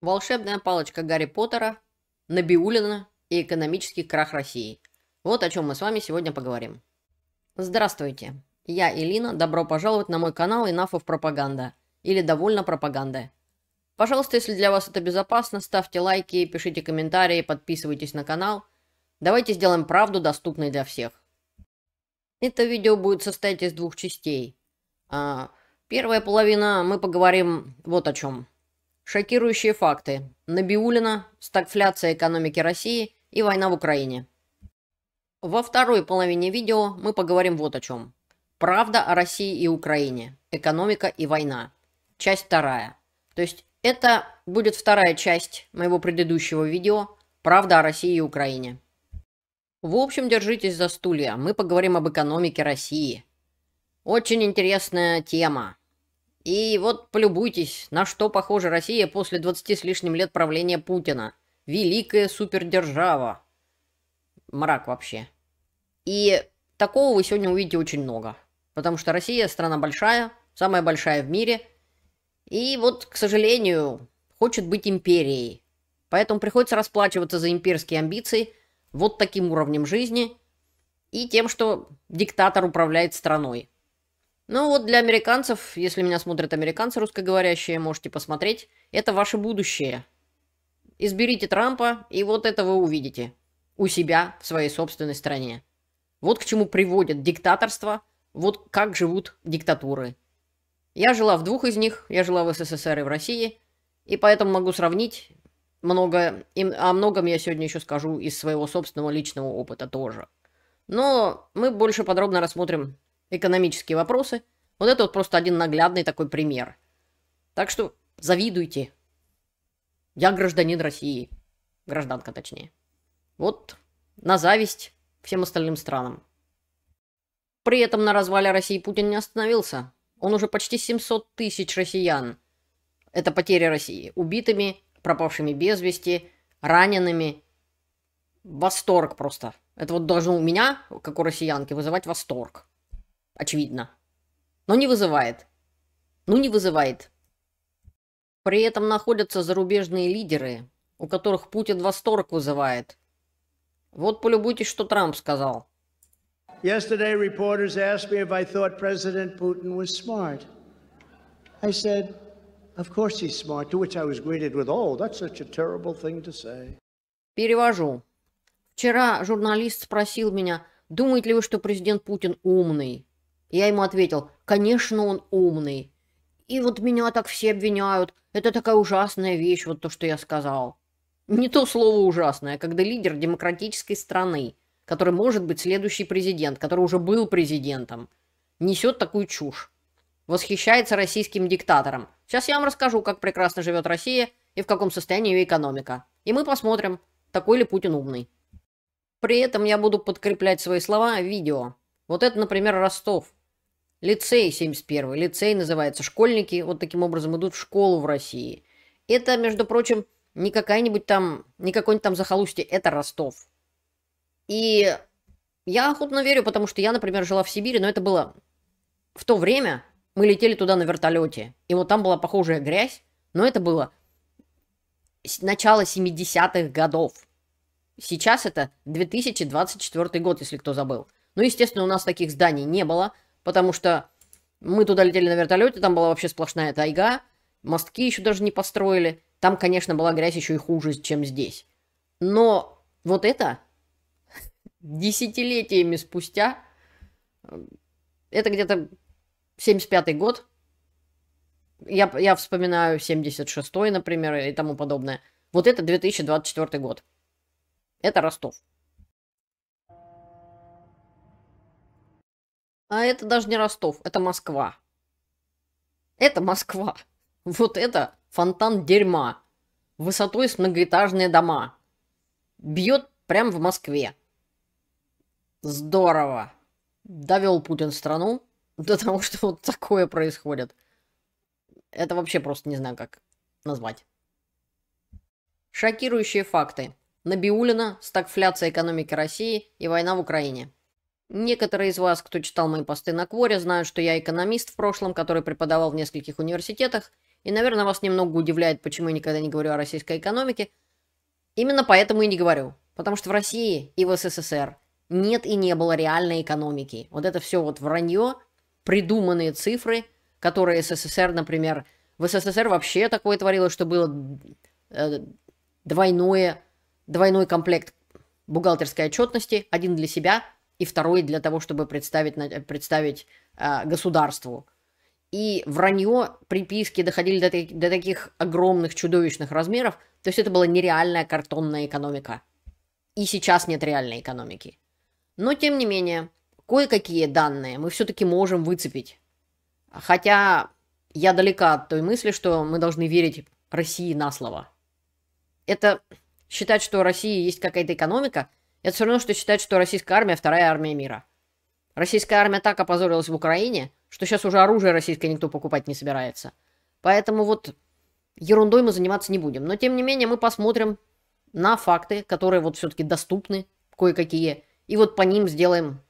волшебная палочка Гарри Поттера, Набиулина и экономический крах России. Вот о чем мы с вами сегодня поговорим. Здравствуйте, я Элина, добро пожаловать на мой канал Инафов Пропаганда, или Довольно Пропаганда. Пожалуйста, если для вас это безопасно, ставьте лайки, пишите комментарии, подписывайтесь на канал. Давайте сделаем правду доступной для всех. Это видео будет состоять из двух частей. А, первая половина мы поговорим вот о чем. Шокирующие факты. Набиулина, стагфляция экономики России и война в Украине. Во второй половине видео мы поговорим вот о чем. Правда о России и Украине. Экономика и война. Часть вторая. То есть это будет вторая часть моего предыдущего видео «Правда о России и Украине». В общем, держитесь за стулья, мы поговорим об экономике России. Очень интересная тема. И вот полюбуйтесь, на что похожа Россия после 20 с лишним лет правления Путина. Великая супердержава. Мрак вообще. И такого вы сегодня увидите очень много. Потому что Россия страна большая, самая большая в мире. И вот, к сожалению, хочет быть империей. Поэтому приходится расплачиваться за имперские амбиции вот таким уровнем жизни и тем, что диктатор управляет страной. Ну вот для американцев, если меня смотрят американцы русскоговорящие, можете посмотреть, это ваше будущее. Изберите Трампа, и вот это вы увидите. У себя, в своей собственной стране. Вот к чему приводит диктаторство, вот как живут диктатуры. Я жила в двух из них, я жила в СССР и в России, и поэтому могу сравнить много, и о многом я сегодня еще скажу из своего собственного личного опыта тоже. Но мы больше подробно рассмотрим экономические вопросы. Вот это вот просто один наглядный такой пример. Так что завидуйте. Я гражданин России. Гражданка точнее. Вот на зависть всем остальным странам. При этом на развале России Путин не остановился. Он уже почти 700 тысяч россиян. Это потери России. Убитыми, пропавшими без вести, ранеными. Восторг просто. Это вот должно у меня, как у россиянки, вызывать восторг очевидно. Но не вызывает. Ну, не вызывает. При этом находятся зарубежные лидеры, у которых Путин восторг вызывает. Вот полюбуйтесь, что Трамп сказал. Yesterday, reporters asked me if I thought President Putin was smart. I said, of course he's smart, to which I was greeted with, oh, that's such a terrible thing to say. Перевожу. Вчера журналист спросил меня, думаете ли вы, что президент Путин умный? Я ему ответил, конечно, он умный. И вот меня так все обвиняют. Это такая ужасная вещь, вот то, что я сказал. Не то слово ужасное, а когда лидер демократической страны, который может быть следующий президент, который уже был президентом, несет такую чушь. Восхищается российским диктатором. Сейчас я вам расскажу, как прекрасно живет Россия и в каком состоянии ее экономика. И мы посмотрим, такой ли Путин умный. При этом я буду подкреплять свои слова видео. Вот это, например, Ростов. Лицей 71. Лицей называется. Школьники вот таким образом идут в школу в России. Это, между прочим, не какая-нибудь там, не какой-нибудь там захолустье, это Ростов. И я охотно верю, потому что я, например, жила в Сибири, но это было в то время, мы летели туда на вертолете, и вот там была похожая грязь, но это было начало 70-х годов. Сейчас это 2024 год, если кто забыл. Ну, естественно, у нас таких зданий не было – потому что мы туда летели на вертолете, там была вообще сплошная тайга, мостки еще даже не построили. Там, конечно, была грязь еще и хуже, чем здесь. Но вот это десятилетиями спустя, э, это где-то 75-й год, я, я вспоминаю 76-й, например, и тому подобное. Вот это 2024 год. Это Ростов. А это даже не Ростов, это Москва. Это Москва. Вот это фонтан дерьма. Высотой с многоэтажные дома. Бьет прямо в Москве. Здорово. Довел Путин страну до того, что вот такое происходит. Это вообще просто не знаю, как назвать. Шокирующие факты. Набиулина, стагфляция экономики России и война в Украине. Некоторые из вас, кто читал мои посты на Кворе, знают, что я экономист в прошлом, который преподавал в нескольких университетах, и, наверное, вас немного удивляет, почему я никогда не говорю о российской экономике. Именно поэтому и не говорю. Потому что в России и в СССР нет и не было реальной экономики. Вот это все вот вранье, придуманные цифры, которые СССР, например, в СССР вообще такое творилось, что было э, двойное, двойной комплект бухгалтерской отчетности, один для себя, и второй для того, чтобы представить, э, представить э, государству. И вранье, приписки доходили до, до таких огромных чудовищных размеров, то есть это была нереальная картонная экономика. И сейчас нет реальной экономики. Но тем не менее, кое-какие данные мы все-таки можем выцепить. Хотя я далека от той мысли, что мы должны верить России на слово. Это считать, что у России есть какая-то экономика, это все равно, что считать, что российская армия – вторая армия мира. Российская армия так опозорилась в Украине, что сейчас уже оружие российское никто покупать не собирается. Поэтому вот ерундой мы заниматься не будем. Но тем не менее мы посмотрим на факты, которые вот все-таки доступны, кое-какие, и вот по ним сделаем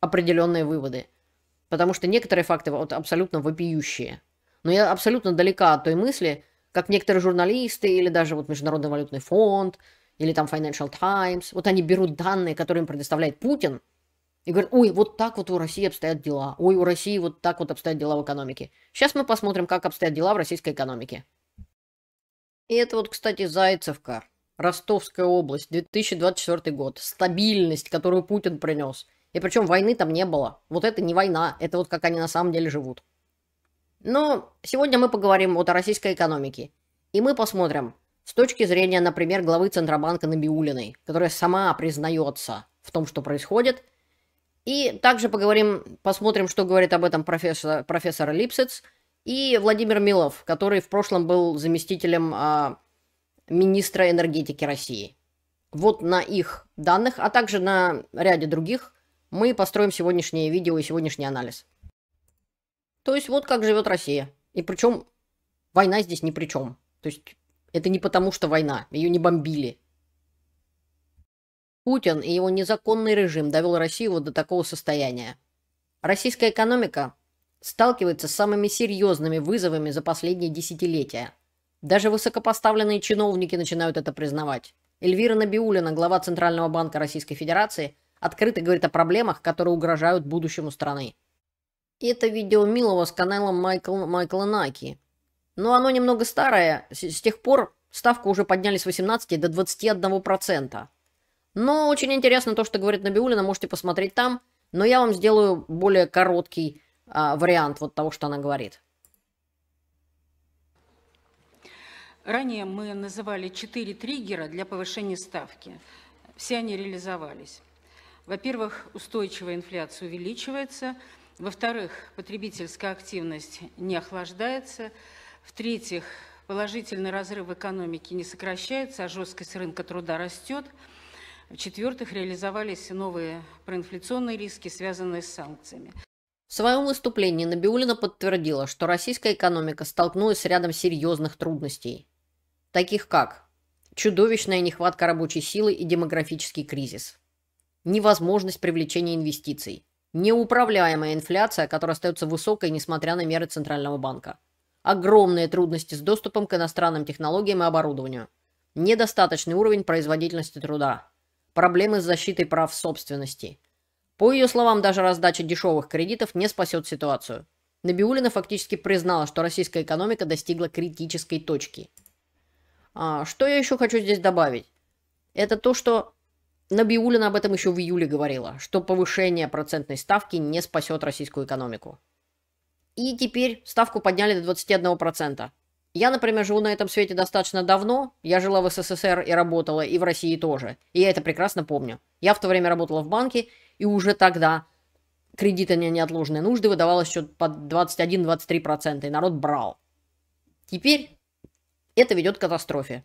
определенные выводы. Потому что некоторые факты вот абсолютно вопиющие. Но я абсолютно далека от той мысли, как некоторые журналисты или даже вот Международный валютный фонд – или там Financial Times, вот они берут данные, которые им предоставляет Путин, и говорят, ой, вот так вот у России обстоят дела, ой, у России вот так вот обстоят дела в экономике. Сейчас мы посмотрим, как обстоят дела в российской экономике. И это вот, кстати, Зайцевка, Ростовская область, 2024 год, стабильность, которую Путин принес. И причем войны там не было. Вот это не война, это вот как они на самом деле живут. Но сегодня мы поговорим вот о российской экономике. И мы посмотрим, с точки зрения, например, главы Центробанка Набиулиной, которая сама признается в том, что происходит. И также поговорим, посмотрим, что говорит об этом профессор, профессор Липсец и Владимир Милов, который в прошлом был заместителем а, министра энергетики России. Вот на их данных, а также на ряде других, мы построим сегодняшнее видео и сегодняшний анализ. То есть вот как живет Россия. И причем война здесь ни при чем. То есть это не потому, что война. Ее не бомбили. Путин и его незаконный режим довел Россию вот до такого состояния. Российская экономика сталкивается с самыми серьезными вызовами за последние десятилетия. Даже высокопоставленные чиновники начинают это признавать. Эльвира Набиулина, глава Центрального банка Российской Федерации, открыто говорит о проблемах, которые угрожают будущему страны. Это видео Милова с каналом Майкл, Майкла Наки, но оно немного старое, с, тех пор ставку уже подняли с 18 до 21%. Но очень интересно то, что говорит Набиулина, можете посмотреть там, но я вам сделаю более короткий а, вариант вот того, что она говорит. Ранее мы называли четыре триггера для повышения ставки. Все они реализовались. Во-первых, устойчивая инфляция увеличивается. Во-вторых, потребительская активность не охлаждается. В-третьих, положительный разрыв в экономике не сокращается, а жесткость рынка труда растет. В-четвертых, реализовались новые проинфляционные риски, связанные с санкциями. В своем выступлении Набиулина подтвердила, что российская экономика столкнулась с рядом серьезных трудностей, таких как чудовищная нехватка рабочей силы и демографический кризис, невозможность привлечения инвестиций, неуправляемая инфляция, которая остается высокой, несмотря на меры Центрального банка, огромные трудности с доступом к иностранным технологиям и оборудованию, недостаточный уровень производительности труда, проблемы с защитой прав собственности. По ее словам, даже раздача дешевых кредитов не спасет ситуацию. Набиулина фактически признала, что российская экономика достигла критической точки. А, что я еще хочу здесь добавить? Это то, что Набиулина об этом еще в июле говорила, что повышение процентной ставки не спасет российскую экономику. И теперь ставку подняли до 21%. Я, например, живу на этом свете достаточно давно. Я жила в СССР и работала, и в России тоже. И я это прекрасно помню. Я в то время работала в банке, и уже тогда кредиты на неотложные нужды выдавалось еще под 21-23%, и народ брал. Теперь это ведет к катастрофе.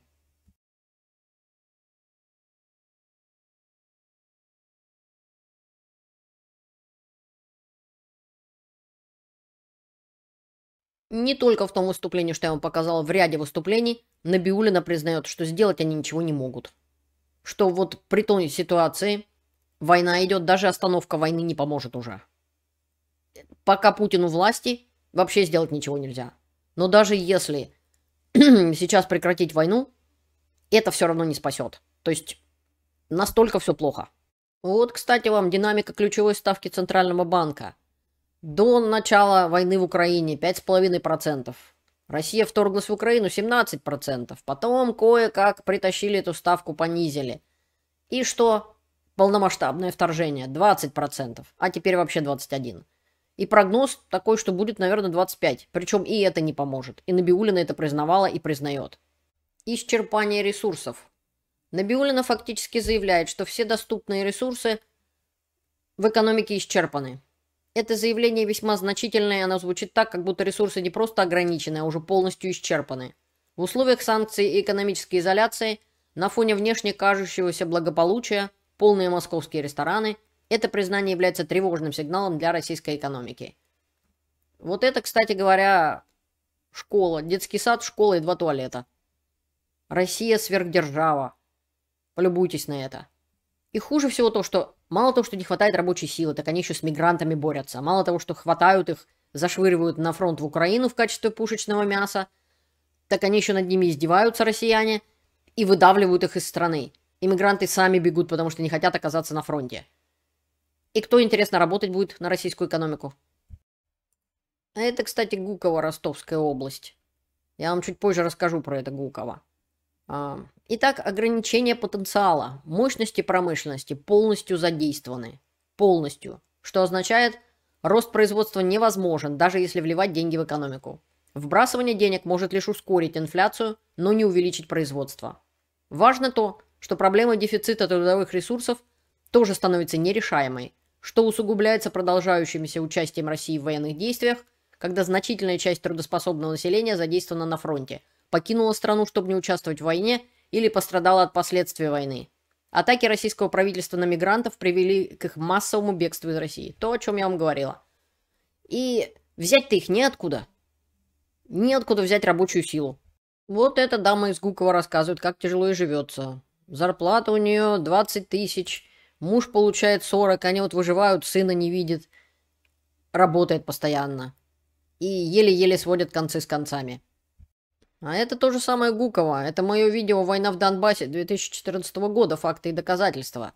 Не только в том выступлении, что я вам показал, в ряде выступлений Набиулина признает, что сделать они ничего не могут. Что вот при той ситуации война идет, даже остановка войны не поможет уже. Пока Путину власти вообще сделать ничего нельзя. Но даже если сейчас прекратить войну, это все равно не спасет. То есть настолько все плохо. Вот, кстати, вам динамика ключевой ставки Центрального банка. До начала войны в Украине 5,5%. Россия вторглась в Украину 17%. Потом кое-как притащили эту ставку, понизили. И что? Полномасштабное вторжение 20%. А теперь вообще 21%. И прогноз такой, что будет, наверное, 25%. Причем и это не поможет. И Набиулина это признавала и признает. Исчерпание ресурсов. Набиулина фактически заявляет, что все доступные ресурсы в экономике исчерпаны. Это заявление весьма значительное, оно звучит так, как будто ресурсы не просто ограничены, а уже полностью исчерпаны. В условиях санкций и экономической изоляции, на фоне внешне кажущегося благополучия, полные московские рестораны, это признание является тревожным сигналом для российской экономики. Вот это, кстати говоря, школа, детский сад, школа и два туалета. Россия сверхдержава. Полюбуйтесь на это. И хуже всего то, что Мало того, что не хватает рабочей силы, так они еще с мигрантами борются. Мало того, что хватают их, зашвыривают на фронт в Украину в качестве пушечного мяса, так они еще над ними издеваются, россияне, и выдавливают их из страны. Иммигранты сами бегут, потому что не хотят оказаться на фронте. И кто, интересно, работать будет на российскую экономику? А это, кстати, Гуково, Ростовская область. Я вам чуть позже расскажу про это Гуково. Итак, ограничение потенциала, мощности промышленности полностью задействованы. Полностью. Что означает, рост производства невозможен, даже если вливать деньги в экономику. Вбрасывание денег может лишь ускорить инфляцию, но не увеличить производство. Важно то, что проблема дефицита трудовых ресурсов тоже становится нерешаемой, что усугубляется продолжающимся участием России в военных действиях, когда значительная часть трудоспособного населения задействована на фронте – покинула страну, чтобы не участвовать в войне, или пострадала от последствий войны. Атаки российского правительства на мигрантов привели к их массовому бегству из России. То, о чем я вам говорила. И взять-то их неоткуда. Неоткуда взять рабочую силу. Вот эта дама из Гукова рассказывает, как тяжело и живется. Зарплата у нее 20 тысяч, муж получает 40, они вот выживают, сына не видит. Работает постоянно. И еле-еле сводят концы с концами. А это то же самое Гукова. Это мое видео «Война в Донбассе» 2014 года, факты и доказательства.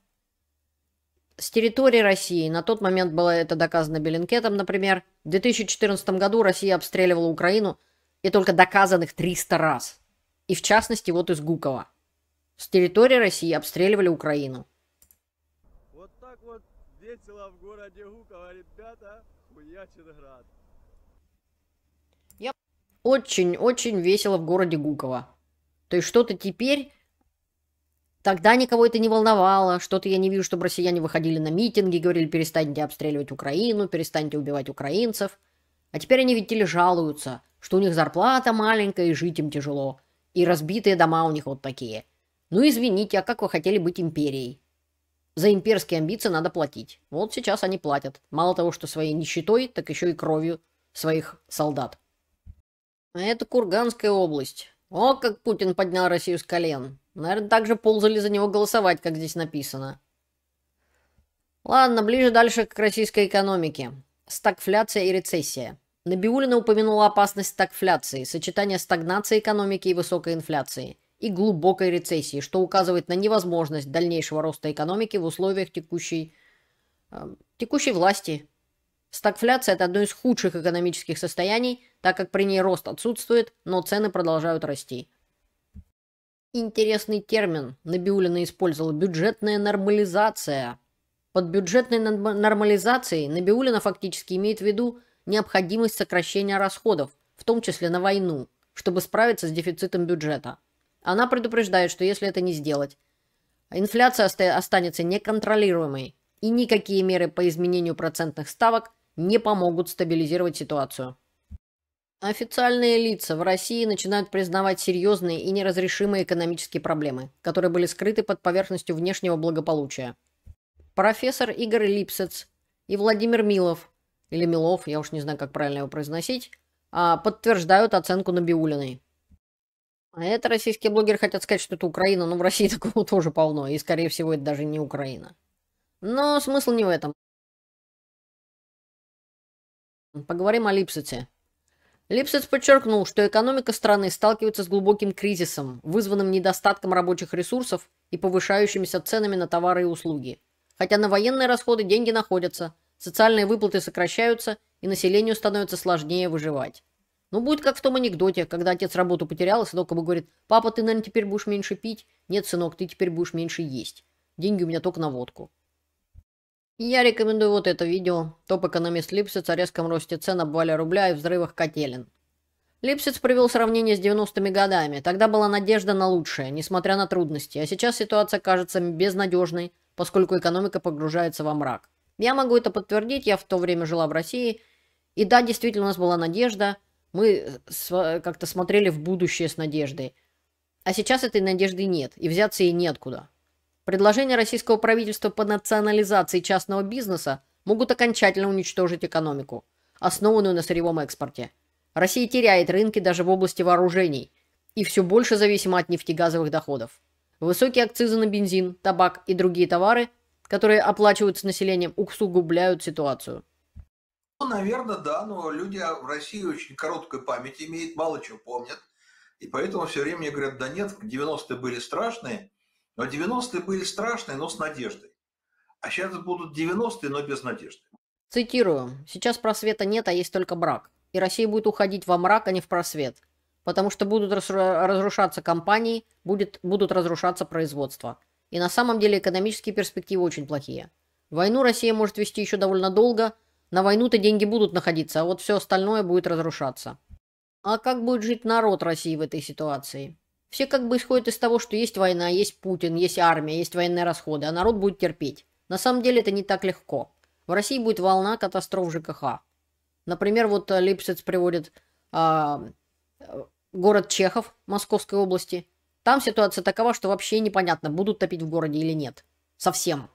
С территории России, на тот момент было это доказано Беленкетом, например, в 2014 году Россия обстреливала Украину и только доказанных 300 раз. И в частности вот из Гукова. С территории России обстреливали Украину. Вот так вот весело в городе Гукова, ребята, хуячит град. Очень-очень весело в городе Гуково. То есть что-то теперь... Тогда никого это не волновало, что-то я не вижу, чтобы россияне выходили на митинги, говорили, перестаньте обстреливать Украину, перестаньте убивать украинцев. А теперь они ведь или жалуются, что у них зарплата маленькая и жить им тяжело, и разбитые дома у них вот такие. Ну извините, а как вы хотели быть империей? За имперские амбиции надо платить. Вот сейчас они платят. Мало того, что своей нищетой, так еще и кровью своих солдат это Курганская область. О, как Путин поднял Россию с колен. Наверное, также ползали за него голосовать, как здесь написано. Ладно, ближе дальше к российской экономике. Стагфляция и рецессия. Набиулина упомянула опасность стагфляции, сочетание стагнации экономики и высокой инфляции, и глубокой рецессии, что указывает на невозможность дальнейшего роста экономики в условиях текущей, э, текущей власти, Стагфляция – это одно из худших экономических состояний, так как при ней рост отсутствует, но цены продолжают расти. Интересный термин Набиулина использовала – бюджетная нормализация. Под бюджетной нормализацией Набиулина фактически имеет в виду необходимость сокращения расходов, в том числе на войну, чтобы справиться с дефицитом бюджета. Она предупреждает, что если это не сделать, инфляция останется неконтролируемой, и никакие меры по изменению процентных ставок – не помогут стабилизировать ситуацию. Официальные лица в России начинают признавать серьезные и неразрешимые экономические проблемы, которые были скрыты под поверхностью внешнего благополучия. Профессор Игорь Липсец и Владимир Милов, или Милов, я уж не знаю, как правильно его произносить, а, подтверждают оценку Набиулиной. А это российские блогеры хотят сказать, что это Украина, но в России такого тоже полно, и, скорее всего, это даже не Украина. Но смысл не в этом. Поговорим о Липсете. Липсет подчеркнул, что экономика страны сталкивается с глубоким кризисом, вызванным недостатком рабочих ресурсов и повышающимися ценами на товары и услуги. Хотя на военные расходы деньги находятся, социальные выплаты сокращаются, и населению становится сложнее выживать. Ну, будет как в том анекдоте, когда отец работу потерял, и а сынок ему говорит, «Папа, ты, наверное, теперь будешь меньше пить?» «Нет, сынок, ты теперь будешь меньше есть. Деньги у меня только на водку». Я рекомендую вот это видео. Топ-экономист Липсиц о резком росте цен, обвале рубля и взрывах котелин. Липсиц провел сравнение с 90-ми годами. Тогда была надежда на лучшее, несмотря на трудности, а сейчас ситуация кажется безнадежной, поскольку экономика погружается во мрак. Я могу это подтвердить, я в то время жила в России, и да, действительно у нас была надежда, мы э, как-то смотрели в будущее с надеждой. А сейчас этой надежды нет, и взяться ей неоткуда. Предложения российского правительства по национализации частного бизнеса могут окончательно уничтожить экономику, основанную на сырьевом экспорте. Россия теряет рынки даже в области вооружений и все больше зависима от нефтегазовых доходов. Высокие акцизы на бензин, табак и другие товары, которые оплачиваются населением, усугубляют ситуацию. Ну, наверное, да, но люди в России очень короткой память имеют, мало чего помнят. И поэтому все время говорят, да нет, 90-е были страшные, но 90-е были страшные, но с надеждой. А сейчас будут 90-е, но без надежды. Цитирую. Сейчас просвета нет, а есть только брак. И Россия будет уходить во мрак, а не в просвет. Потому что будут разрушаться компании, будет, будут разрушаться производства. И на самом деле экономические перспективы очень плохие. Войну Россия может вести еще довольно долго. На войну-то деньги будут находиться, а вот все остальное будет разрушаться. А как будет жить народ России в этой ситуации? Все как бы исходят из того, что есть война, есть Путин, есть армия, есть военные расходы, а народ будет терпеть. На самом деле это не так легко. В России будет волна катастроф ЖКХ. Например, вот э, Липсец приводит а, э, город Чехов Московской области. Там ситуация такова, что вообще непонятно, будут топить в городе или нет. Совсем.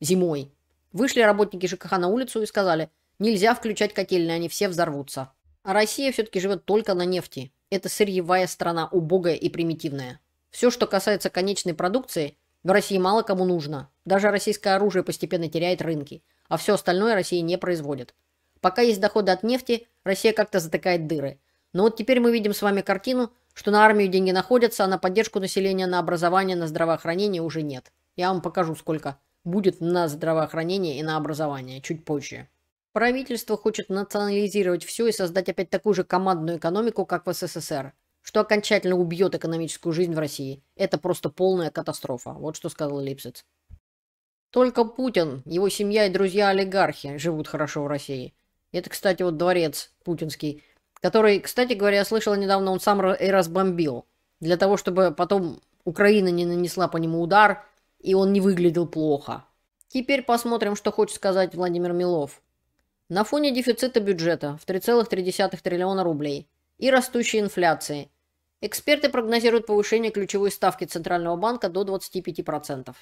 Зимой. Вышли работники ЖКХ на улицу и сказали, нельзя включать котельные, они все взорвутся. А Россия все-таки живет только на нефти. Это сырьевая страна, убогая и примитивная. Все, что касается конечной продукции, в России мало кому нужно. Даже российское оружие постепенно теряет рынки, а все остальное Россия не производит. Пока есть доходы от нефти, Россия как-то затыкает дыры. Но вот теперь мы видим с вами картину, что на армию деньги находятся, а на поддержку населения, на образование, на здравоохранение уже нет. Я вам покажу, сколько будет на здравоохранение и на образование чуть позже. Правительство хочет национализировать все и создать опять такую же командную экономику, как в СССР, что окончательно убьет экономическую жизнь в России. Это просто полная катастрофа. Вот что сказал Липсец. Только Путин, его семья и друзья-олигархи живут хорошо в России. Это, кстати, вот дворец путинский, который, кстати говоря, я слышала недавно, он сам и разбомбил. Для того, чтобы потом Украина не нанесла по нему удар, и он не выглядел плохо. Теперь посмотрим, что хочет сказать Владимир Милов. На фоне дефицита бюджета в 3,3 триллиона рублей и растущей инфляции, эксперты прогнозируют повышение ключевой ставки Центрального банка до 25%.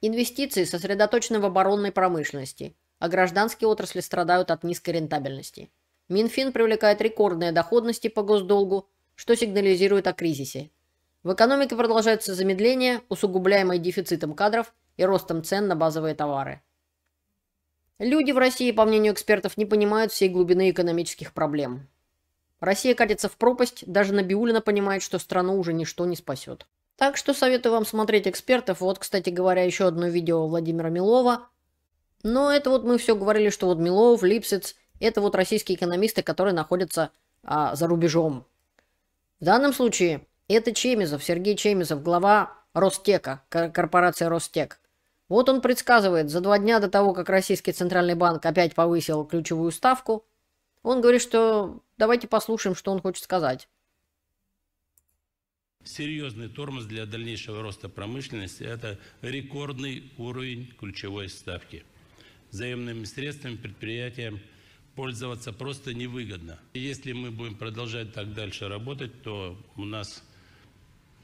Инвестиции сосредоточены в оборонной промышленности, а гражданские отрасли страдают от низкой рентабельности. Минфин привлекает рекордные доходности по госдолгу, что сигнализирует о кризисе. В экономике продолжается замедление, усугубляемое дефицитом кадров и ростом цен на базовые товары. Люди в России, по мнению экспертов, не понимают всей глубины экономических проблем. Россия катится в пропасть, даже Набиулина понимает, что страну уже ничто не спасет. Так что советую вам смотреть экспертов. Вот, кстати говоря, еще одно видео Владимира Милова. Но это вот мы все говорили, что вот Милов, Липсец, это вот российские экономисты, которые находятся а, за рубежом. В данном случае это Чемизов, Сергей Чемизов, глава Ростека, корпорация Ростек. Вот он предсказывает, за два дня до того, как Российский Центральный Банк опять повысил ключевую ставку, он говорит, что давайте послушаем, что он хочет сказать. Серьезный тормоз для дальнейшего роста промышленности – это рекордный уровень ключевой ставки. Заемными средствами предприятиям пользоваться просто невыгодно. Если мы будем продолжать так дальше работать, то у нас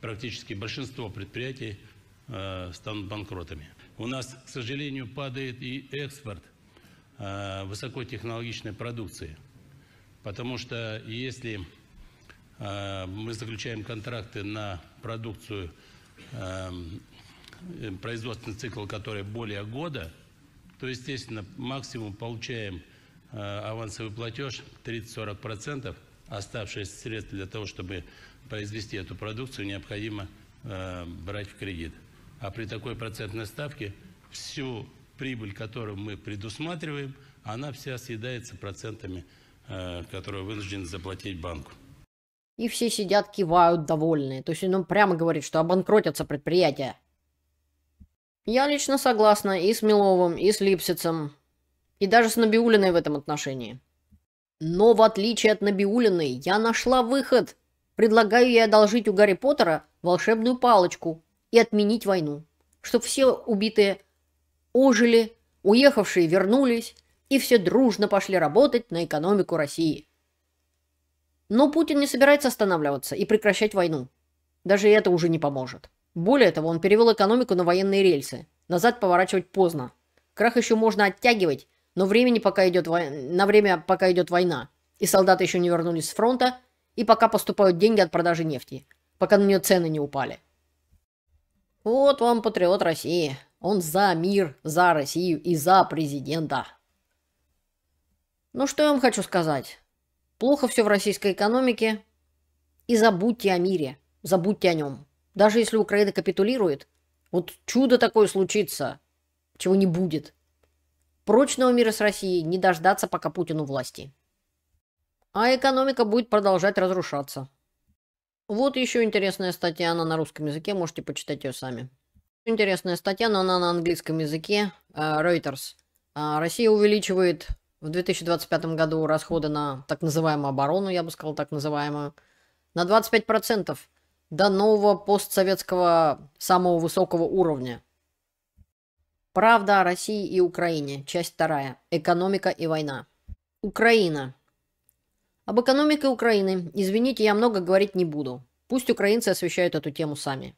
практически большинство предприятий э, станут банкротами. У нас, к сожалению, падает и экспорт э, высокотехнологичной продукции. Потому что если э, мы заключаем контракты на продукцию, э, производственный цикл которой более года, то, естественно, максимум получаем э, авансовый платеж 30-40%. Оставшиеся средства для того, чтобы произвести эту продукцию, необходимо э, брать в кредит. А при такой процентной ставке всю прибыль, которую мы предусматриваем, она вся съедается процентами, э, которые вынуждены заплатить банку. И все сидят, кивают, довольные. То есть он ну, прямо говорит, что обанкротятся предприятия. Я лично согласна и с Миловым, и с Липсицем, и даже с Набиулиной в этом отношении. Но в отличие от Набиулиной, я нашла выход. Предлагаю ей одолжить у Гарри Поттера волшебную палочку, и отменить войну, чтобы все убитые ожили, уехавшие вернулись и все дружно пошли работать на экономику России. Но Путин не собирается останавливаться и прекращать войну. Даже это уже не поможет. Более того, он перевел экономику на военные рельсы. Назад поворачивать поздно. Крах еще можно оттягивать, но времени пока идет вой... на время пока идет война. И солдаты еще не вернулись с фронта, и пока поступают деньги от продажи нефти. Пока на нее цены не упали. Вот вам патриот России. Он за мир, за Россию и за президента. Ну что я вам хочу сказать. Плохо все в российской экономике. И забудьте о мире. Забудьте о нем. Даже если Украина капитулирует, вот чудо такое случится, чего не будет. Прочного мира с Россией не дождаться пока Путину власти. А экономика будет продолжать разрушаться. Вот еще интересная статья, она на русском языке, можете почитать ее сами. Интересная статья, но она на английском языке, э, Reuters. Э, Россия увеличивает в 2025 году расходы на так называемую оборону, я бы сказал так называемую, на 25% до нового постсоветского самого высокого уровня. Правда о России и Украине. Часть вторая. Экономика и война. Украина. Об экономике Украины, извините, я много говорить не буду. Пусть украинцы освещают эту тему сами.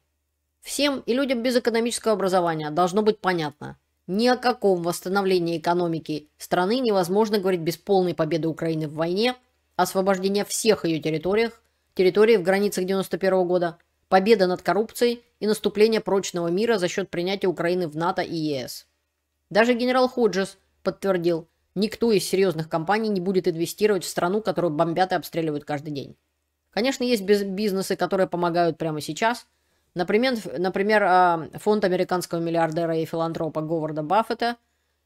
Всем и людям без экономического образования должно быть понятно. Ни о каком восстановлении экономики страны невозможно говорить без полной победы Украины в войне, освобождения всех ее территориях, территории в границах 91 года, победа над коррупцией и наступление прочного мира за счет принятия Украины в НАТО и ЕС. Даже генерал Ходжес подтвердил – Никто из серьезных компаний не будет инвестировать в страну, которую бомбят и обстреливают каждый день. Конечно, есть бизнесы, которые помогают прямо сейчас. Например, например а, фонд американского миллиардера и филантропа Говарда Баффета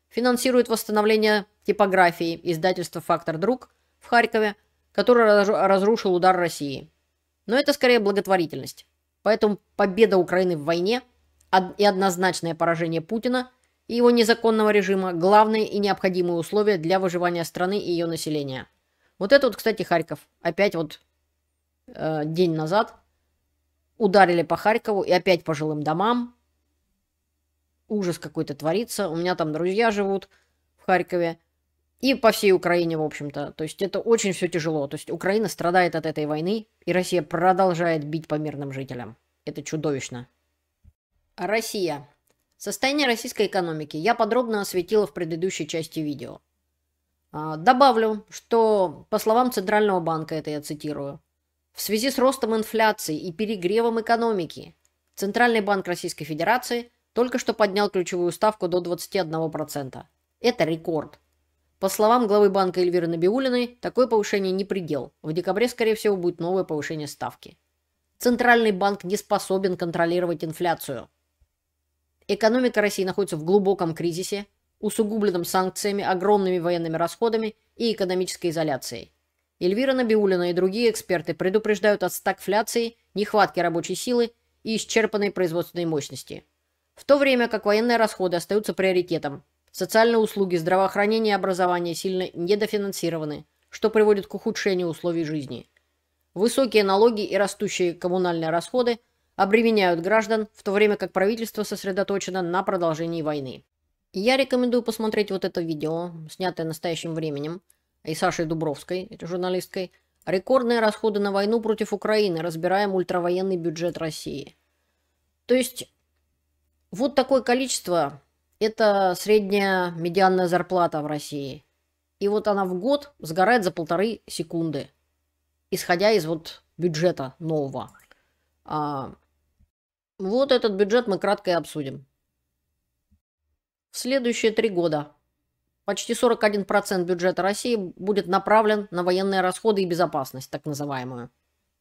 финансирует восстановление типографии издательства «Фактор Друг» в Харькове, который разрушил удар России. Но это скорее благотворительность. Поэтому победа Украины в войне и однозначное поражение Путина – и его незаконного режима – главные и необходимые условия для выживания страны и ее населения. Вот это вот, кстати, Харьков. Опять вот э, день назад ударили по Харькову и опять по жилым домам. Ужас какой-то творится. У меня там друзья живут в Харькове. И по всей Украине, в общем-то. То есть это очень все тяжело. То есть Украина страдает от этой войны, и Россия продолжает бить по мирным жителям. Это чудовищно. Россия. Состояние российской экономики я подробно осветила в предыдущей части видео. А, добавлю, что, по словам Центрального банка, это я цитирую, в связи с ростом инфляции и перегревом экономики Центральный банк Российской Федерации только что поднял ключевую ставку до 21%. Это рекорд. По словам главы банка Эльвиры Набиулиной, такое повышение не предел. В декабре, скорее всего, будет новое повышение ставки. Центральный банк не способен контролировать инфляцию. Экономика России находится в глубоком кризисе, усугубленном санкциями, огромными военными расходами и экономической изоляцией. Эльвира Набиулина и другие эксперты предупреждают о стагфляции, нехватке рабочей силы и исчерпанной производственной мощности. В то время как военные расходы остаются приоритетом, социальные услуги, здравоохранение и образование сильно недофинансированы, что приводит к ухудшению условий жизни. Высокие налоги и растущие коммунальные расходы – обременяют граждан, в то время как правительство сосредоточено на продолжении войны. Я рекомендую посмотреть вот это видео, снятое настоящим временем, и Сашей Дубровской, журналисткой, «Рекордные расходы на войну против Украины. Разбираем ультравоенный бюджет России». То есть, вот такое количество – это средняя медианная зарплата в России. И вот она в год сгорает за полторы секунды, исходя из вот бюджета нового. А, вот этот бюджет мы кратко и обсудим. В следующие три года почти 41% бюджета России будет направлен на военные расходы и безопасность, так называемую.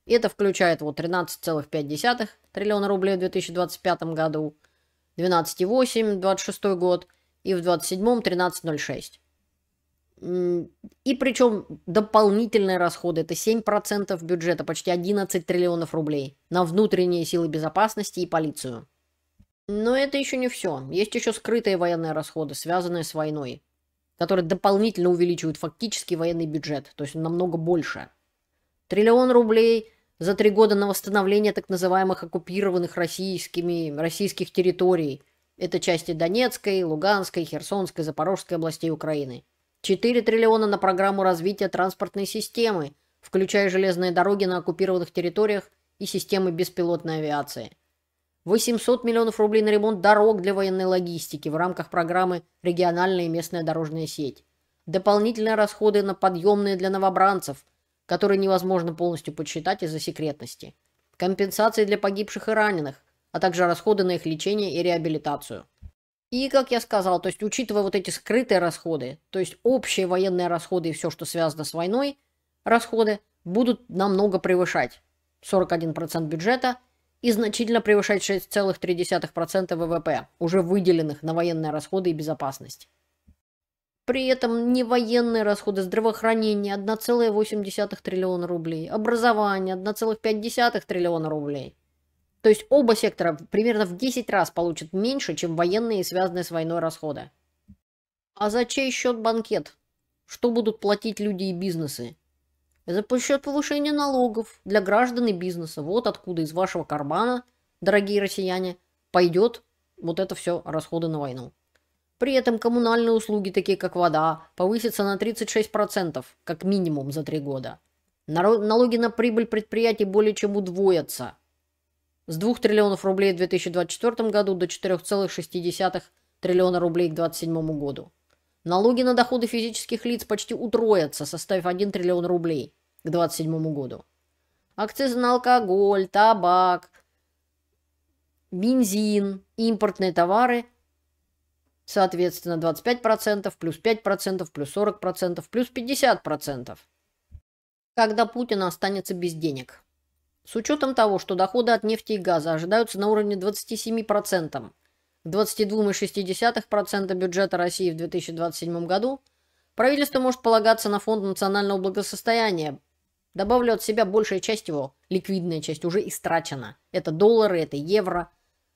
И это включает вот 13,5 триллиона рублей в 2025 году, 12,8 26 год и в 27 13,06. И причем дополнительные расходы, это 7% бюджета, почти 11 триллионов рублей на внутренние силы безопасности и полицию. Но это еще не все. Есть еще скрытые военные расходы, связанные с войной, которые дополнительно увеличивают фактически военный бюджет, то есть намного больше. Триллион рублей за три года на восстановление так называемых оккупированных российскими, российских территорий. Это части Донецкой, Луганской, Херсонской, Запорожской областей Украины – 4 триллиона на программу развития транспортной системы, включая железные дороги на оккупированных территориях и системы беспилотной авиации. 800 миллионов рублей на ремонт дорог для военной логистики в рамках программы «Региональная и местная дорожная сеть». Дополнительные расходы на подъемные для новобранцев, которые невозможно полностью подсчитать из-за секретности. Компенсации для погибших и раненых, а также расходы на их лечение и реабилитацию. И, как я сказал, то есть учитывая вот эти скрытые расходы, то есть общие военные расходы и все, что связано с войной, расходы будут намного превышать 41% бюджета и значительно превышать 6,3% ВВП, уже выделенных на военные расходы и безопасность. При этом не военные расходы здравоохранение 1,8 триллиона рублей, образование 1,5 триллиона рублей – то есть оба сектора примерно в 10 раз получат меньше, чем военные, связанные с войной расходы. А за чей счет банкет? Что будут платить люди и бизнесы? Это по счет повышения налогов для граждан и бизнеса. Вот откуда из вашего кармана, дорогие россияне, пойдет вот это все расходы на войну. При этом коммунальные услуги, такие как вода, повысятся на 36%, как минимум за три года. Налоги на прибыль предприятий более чем удвоятся – с 2 триллионов рублей в 2024 году до 4,6 триллиона рублей к 2027 году. Налоги на доходы физических лиц почти утроятся, составив 1 триллион рублей к 2027 году. Акцизы на алкоголь, табак, бензин, импортные товары, соответственно, 25%, плюс 5%, плюс 40%, плюс 50%. Когда Путин останется без денег – с учетом того, что доходы от нефти и газа ожидаются на уровне 27%, 22,6% бюджета России в 2027 году, правительство может полагаться на Фонд национального благосостояния. Добавлю от себя большая часть его, ликвидная часть, уже истрачена. Это доллары, это евро.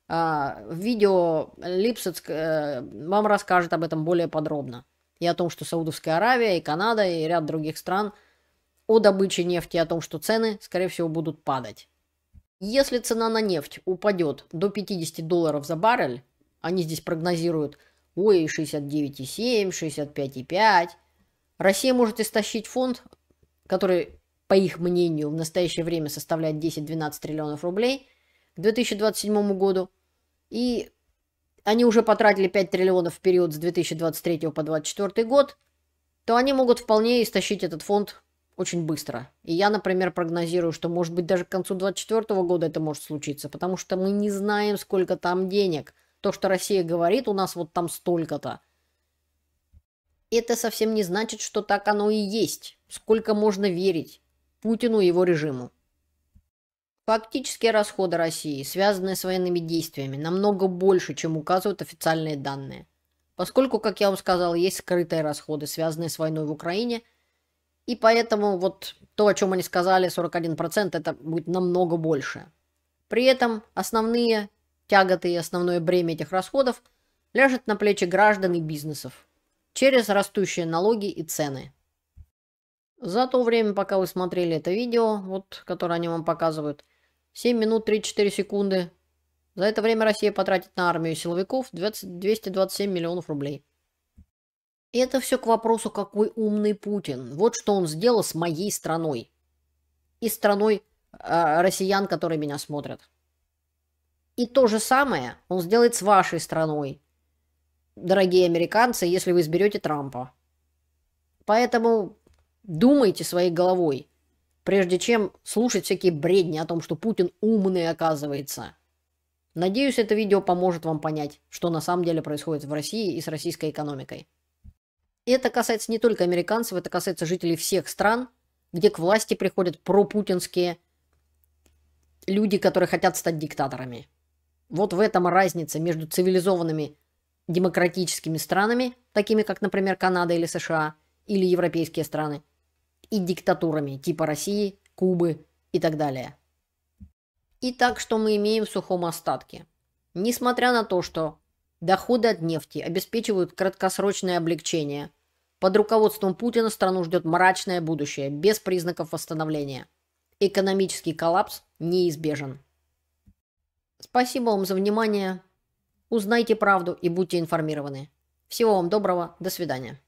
А, в видео Липсец э, вам расскажет об этом более подробно. И о том, что Саудовская Аравия, и Канада, и ряд других стран о добыче нефти, о том, что цены, скорее всего, будут падать. Если цена на нефть упадет до 50 долларов за баррель, они здесь прогнозируют, ой, 69,7, 65,5, Россия может истощить фонд, который, по их мнению, в настоящее время составляет 10-12 триллионов рублей к 2027 году. И они уже потратили 5 триллионов в период с 2023 по 2024 год, то они могут вполне истощить этот фонд очень быстро. И я, например, прогнозирую, что, может быть, даже к концу 2024 года это может случиться, потому что мы не знаем, сколько там денег. То, что Россия говорит, у нас вот там столько-то. Это совсем не значит, что так оно и есть. Сколько можно верить Путину и его режиму. Фактические расходы России, связанные с военными действиями, намного больше, чем указывают официальные данные. Поскольку, как я вам сказал, есть скрытые расходы, связанные с войной в Украине – и поэтому вот то, о чем они сказали, 41%, это будет намного больше. При этом основные тяготы и основное бремя этих расходов ляжет на плечи граждан и бизнесов через растущие налоги и цены. За то время, пока вы смотрели это видео, вот, которое они вам показывают, 7 минут 34 секунды, за это время Россия потратит на армию силовиков 20, 227 миллионов рублей. Это все к вопросу, какой умный Путин. Вот что он сделал с моей страной. И страной э, россиян, которые меня смотрят. И то же самое он сделает с вашей страной, дорогие американцы, если вы изберете Трампа. Поэтому думайте своей головой, прежде чем слушать всякие бредни о том, что Путин умный оказывается. Надеюсь, это видео поможет вам понять, что на самом деле происходит в России и с российской экономикой. Это касается не только американцев, это касается жителей всех стран, где к власти приходят пропутинские люди, которые хотят стать диктаторами. Вот в этом разница между цивилизованными демократическими странами, такими как, например, Канада или США, или европейские страны, и диктатурами типа России, Кубы и так далее. Итак, что мы имеем в сухом остатке? Несмотря на то, что доходы от нефти обеспечивают краткосрочное облегчение под руководством Путина страну ждет мрачное будущее, без признаков восстановления. Экономический коллапс неизбежен. Спасибо вам за внимание. Узнайте правду и будьте информированы. Всего вам доброго. До свидания.